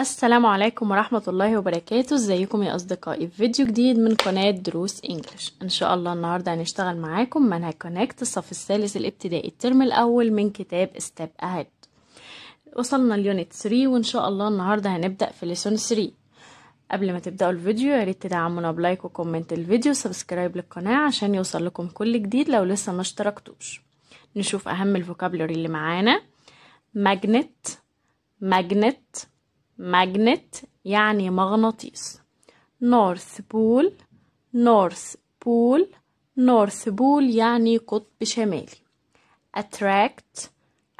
السلام عليكم ورحمة الله وبركاته ازيكم يا اصدقائي في فيديو جديد من قناة دروس انجلش ان شاء الله النهاردة هنشتغل معاكم منهج كونكت الصف الثالث الابتدائي الترم الاول من كتاب ستيب اهيد وصلنا اليونت 3 وان شاء الله النهاردة هنبدأ في ليسون 3 قبل ما تبدأوا الفيديو ياريت تدعمونا بلايك وكومنت الفيديو سبسكرايب للقناة عشان يوصل لكم كل جديد لو لسه ما اشتركتوش نشوف اهم الفوكابلوري اللي معانا ماجنت ماجنت magnet يعني مغناطيس north pole north pole north pole يعني قطب شمالي attract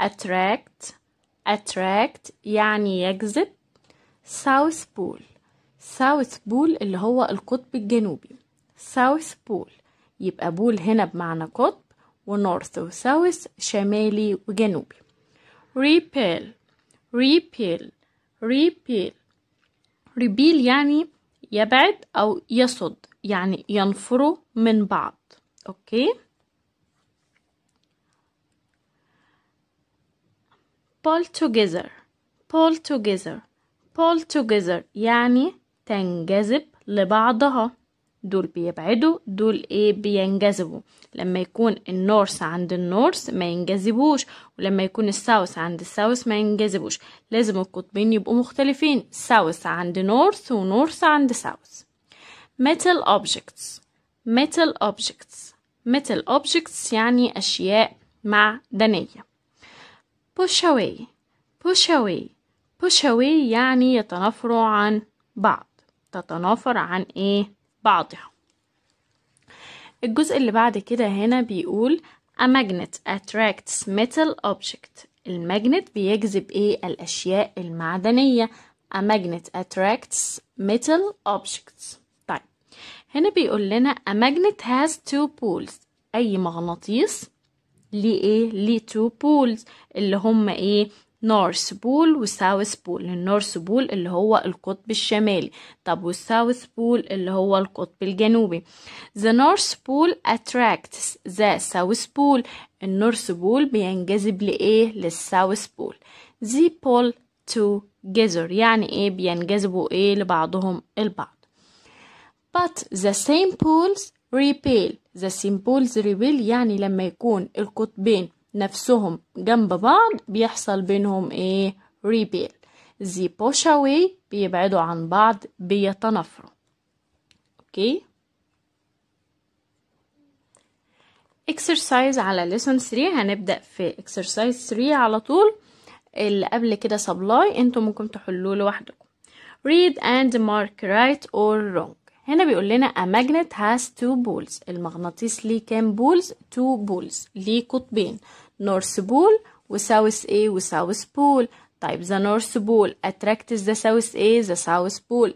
attract attract يعني يجذب south pole south pole اللي هو القطب الجنوبي south pole يبقى بول هنا بمعنى قطب ونورث وساوث شمالي وجنوبي repel repel repeal repeal يعني يبعد أو يصد يعني ينفروا من بعض أوكي pull together pull together pull together يعني تنجذب لبعضها دول بيبعدوا دول ايه بينجذبوا لما يكون النورث عند النورث ما ينجذبوش ولما يكون الساوث عند الساوث ما ينجذبوش لازم القطبين يبقوا مختلفين ساوث عند نورث ونورث عند ساوث metal objects metal objects metal objects يعني أشياء معدنية push away push away push away يعني يتنافروا عن بعض تتنافر عن ايه بعضها الجزء اللي بعد كده هنا بيقول A magnet attracts metal object الماجنت بيجذب ايه الاشياء المعدنية A magnet attracts metal objects طيب هنا بيقول لنا A magnet has two poles أي مغناطيس ليه ايه ليه two poles اللي هم ايه نورث بول وساوث بول النورث بول اللي هو القطب الشمالي طب والساوث بول اللي هو القطب الجنوبي the north pole attracts the south pole النورث بول بينجذب لإيه للساوث بول the pole together يعني إيه بينجذبوا إيه لبعضهم البعض but the same poles repel the same poles repel يعني لما يكون القطبين نفسهم جنب بعض بيحصل بينهم ايه ريبيل زي push away بيبعدوا عن بعض بيتنافروا اوكي اكسرسايز على ليسون 3 هنبدأ في اكسرسايز 3 على طول اللي قبل كده سبلاي انتوا ممكن تحلوه لوحدكم read and mark right or wrong هنا بيقول لنا a magnet has two poles المغناطيس ليه كام poles two poles ليه قطبين north pole و south A و south pole طيب the north pole attracts the south A the south pole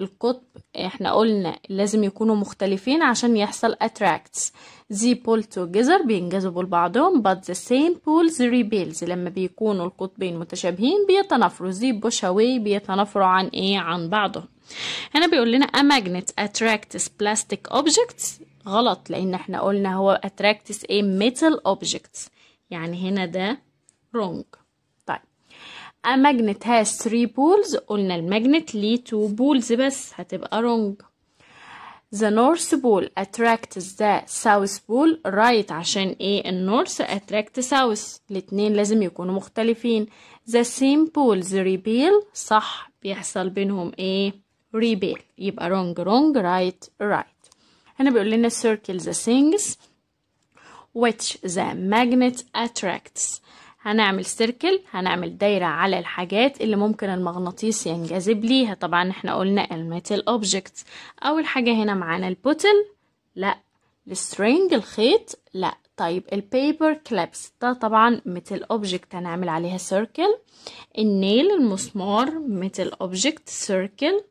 القطب احنا قلنا لازم يكونوا مختلفين عشان يحصل attracts the pole together بينجذبوا لبعضهم but the same poles repels لما بيكونوا القطبين متشابهين بيتنافروا the push away بيتنافروا عن ايه عن بعضهم هنا بيقول لنا a magnet attracts plastic objects غلط لان احنا قلنا هو attracts a metal objects يعني هنا ده wrong طيب a magnet has three poles قلنا المagnet ليه two poles بس هتبقى wrong the north pole attracts the south pole right عشان ايه النورث attract south الاتنين لازم يكونوا مختلفين the same poles repel صح بيحصل بينهم ايه ريبيل يبقى wrong wrong right right هنا بيقول لنا circle the things which the magnet attracts هنعمل سيركل هنعمل دايرة على الحاجات اللي ممكن المغناطيس ينجذب ليها طبعا احنا قلنا الميتال اوبجكتس اول حاجة هنا معانا البوتل لا السترينج الخيط لا طيب البيبر كلابس ده طبعا ميتال اوبجكت هنعمل عليها سيركل النيل المسمار ميتال اوبجكت سيركل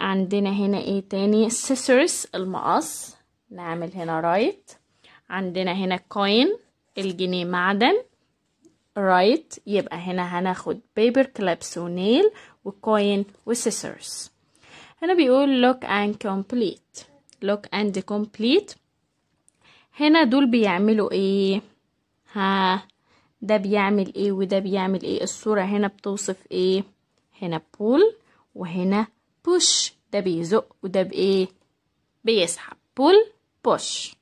عندنا هنا ايه تاني سيسرس المقص نعمل هنا رايت عندنا هنا كوين الجنيه معدن رايت يبقى هنا هناخد بيبر كلابس ونيل وكوين وسيسرز هنا بيقول لوك اند كومبليت لوك اند كومبليت هنا دول بيعملوا ايه ها ده بيعمل ايه وده بيعمل ايه الصورة هنا بتوصف ايه هنا بول وهنا بوش ده بيزق وده بإيه بيسحب بول بوش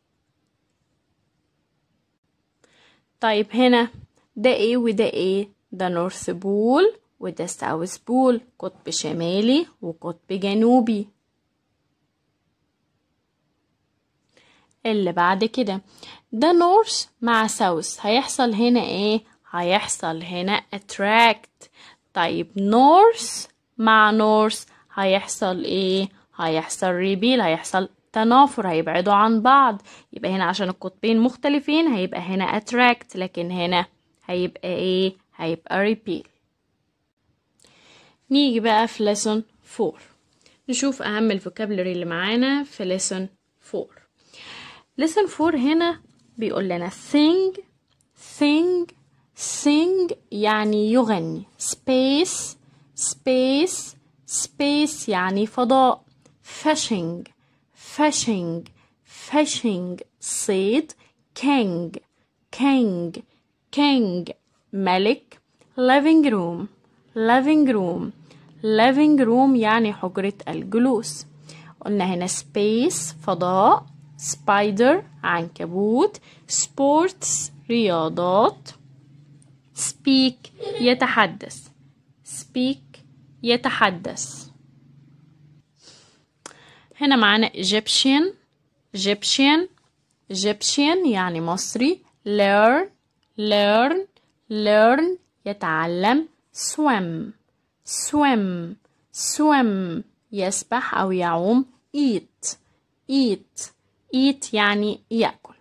طيب هنا ده إيه وده إيه ده نورث بول وده ساوث بول قطب شمالي وقطب جنوبي اللي بعد كده ده نورث مع ساوث هيحصل هنا ايه هيحصل هنا attract طيب نورث مع نورث هيحصل ايه هيحصل ريبيل هيحصل تنافر هيبعدوا عن بعض يبقى هنا عشان القطبين مختلفين هيبقى هنا attract لكن هنا هيبقى ايه هيبقى ريبيل نيجي بقى في لسون 4 نشوف اهم الفوكابلري اللي معانا في لسون 4 لسون 4 هنا بيقول لنا sing sing sing يعني يغني space space space يعني فضاء fishing fishing fishing صيد king king king ملك living room living room living room يعني حجرة الجلوس قلنا هنا space فضاء spider عنكبوت sports رياضات speak يتحدث speak يتحدث هنا معانا Egyptian Egyptian Egyptian يعني مصري learn learn learn يتعلم swim swim swim يسبح أو يعوم eat eat eat يعني يأكل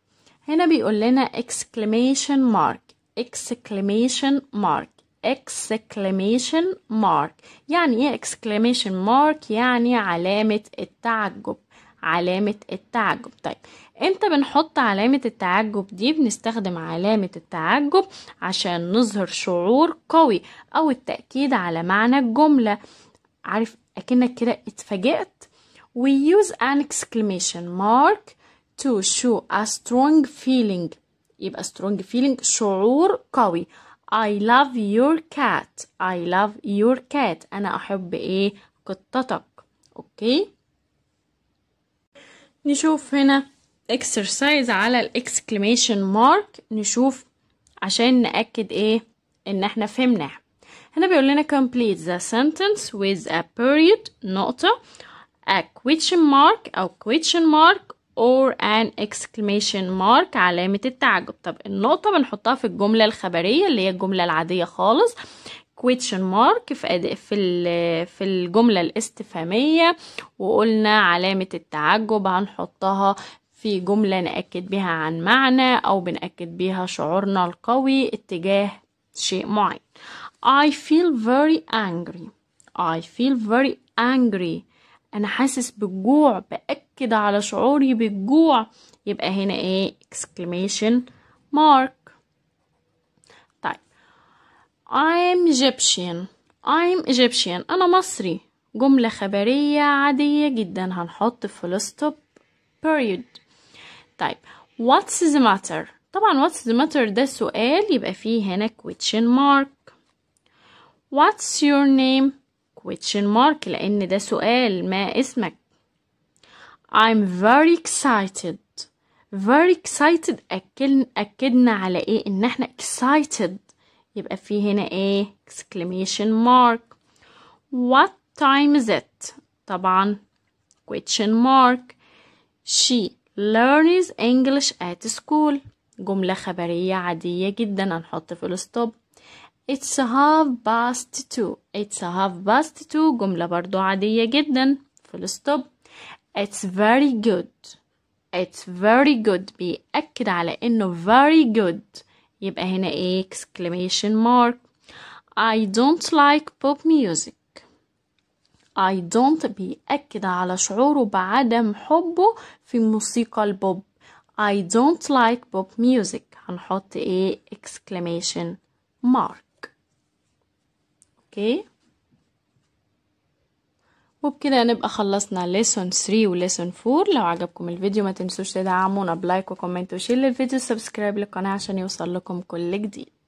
هنا بيقول لنا exclamation mark exclamation mark exclamation mark يعني ايه exclamation mark يعني علامة التعجب علامة التعجب طيب امتى بنحط علامة التعجب دي بنستخدم علامة التعجب عشان نظهر شعور قوي او التأكيد على معنى الجملة عارف اكنك كده اتفاجئت we use an exclamation mark to show a strong feeling يبقى strong feeling شعور قوي I love your cat I love your cat أنا أحب إيه قطتك أوكي نشوف هنا exercise على exclamation mark. نشوف عشان نأكد إيه إن إحنا فهمنا. هنا بيقول لنا complete the sentence with a period نقطة a question mark أو question mark or an exclamation mark علامة التعجب طب النقطة بنحطها في الجملة الخبرية اللي هي الجملة العادية خالص question mark في في في الجملة الاستفهامية وقلنا علامة التعجب هنحطها في جملة نأكد بها عن معنى أو بنأكد بها شعورنا القوي اتجاه شيء معين I feel very angry I feel very angry أنا حاسس بالجوع بأكد كده على شعوري بالجوع يبقى هنا ايه exclamation mark طيب I'm Egyptian I'm Egyptian أنا مصري جملة خبرية عادية جدا هنحط full stop period طيب what's the matter طبعا what's the matter ده سؤال يبقى فيه هنا question mark what's your name question mark لأن ده سؤال ما اسمك I'm very excited very excited أكل أكدنا على إيه إن إحنا excited يبقى في هنا إيه exclamation mark what time is it طبعا question mark she learns English at school جملة خبرية عادية جدا هنحط في الستوب It's half past two It's half past two جملة برضو عادية جدا في الستوب It's very good. It's very good بيأكد على إنه very good يبقى هنا إيه exclamation mark I don't like pop music I don't بيأكد على شعوره بعدم حبه في موسيقى البوب I don't like pop music هنحط إيه exclamation mark okay وبكده نبقى خلصنا ليسون 3 و 4 لو عجبكم الفيديو ما تنسوش تدعمونا بلايك وكومنت وشير للفيديو سبسكرايب للقناة عشان يوصل لكم كل جديد